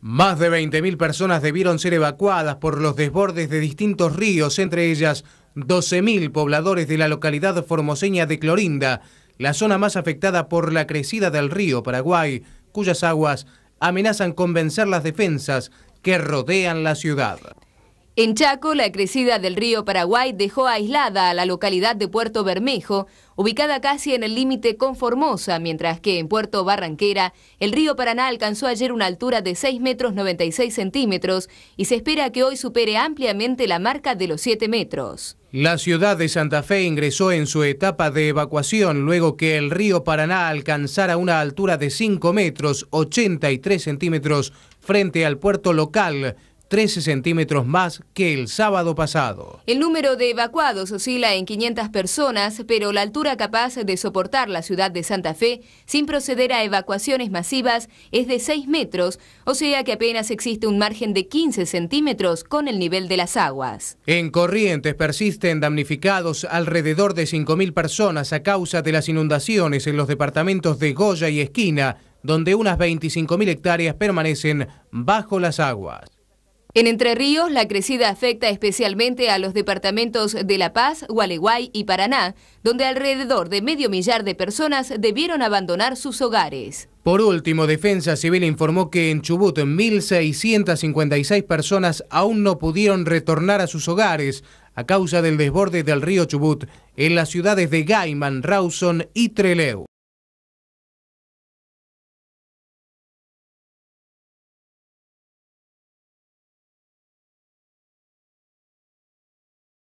Más de 20.000 personas debieron ser evacuadas por los desbordes de distintos ríos, entre ellas 12.000 pobladores de la localidad formoseña de Clorinda, la zona más afectada por la crecida del río Paraguay, cuyas aguas amenazan con vencer las defensas que rodean la ciudad. En Chaco, la crecida del río Paraguay dejó aislada a la localidad de Puerto Bermejo, ubicada casi en el límite con Formosa, mientras que en Puerto Barranquera, el río Paraná alcanzó ayer una altura de 6 metros 96 centímetros y se espera que hoy supere ampliamente la marca de los 7 metros. La ciudad de Santa Fe ingresó en su etapa de evacuación luego que el río Paraná alcanzara una altura de 5 metros 83 centímetros frente al puerto local 13 centímetros más que el sábado pasado. El número de evacuados oscila en 500 personas, pero la altura capaz de soportar la ciudad de Santa Fe sin proceder a evacuaciones masivas es de 6 metros, o sea que apenas existe un margen de 15 centímetros con el nivel de las aguas. En Corrientes persisten damnificados alrededor de 5.000 personas a causa de las inundaciones en los departamentos de Goya y Esquina, donde unas 25.000 hectáreas permanecen bajo las aguas. En Entre Ríos, la crecida afecta especialmente a los departamentos de La Paz, Gualeguay y Paraná, donde alrededor de medio millar de personas debieron abandonar sus hogares. Por último, Defensa Civil informó que en Chubut 1.656 personas aún no pudieron retornar a sus hogares a causa del desborde del río Chubut en las ciudades de Gaiman, Rawson y Treleu.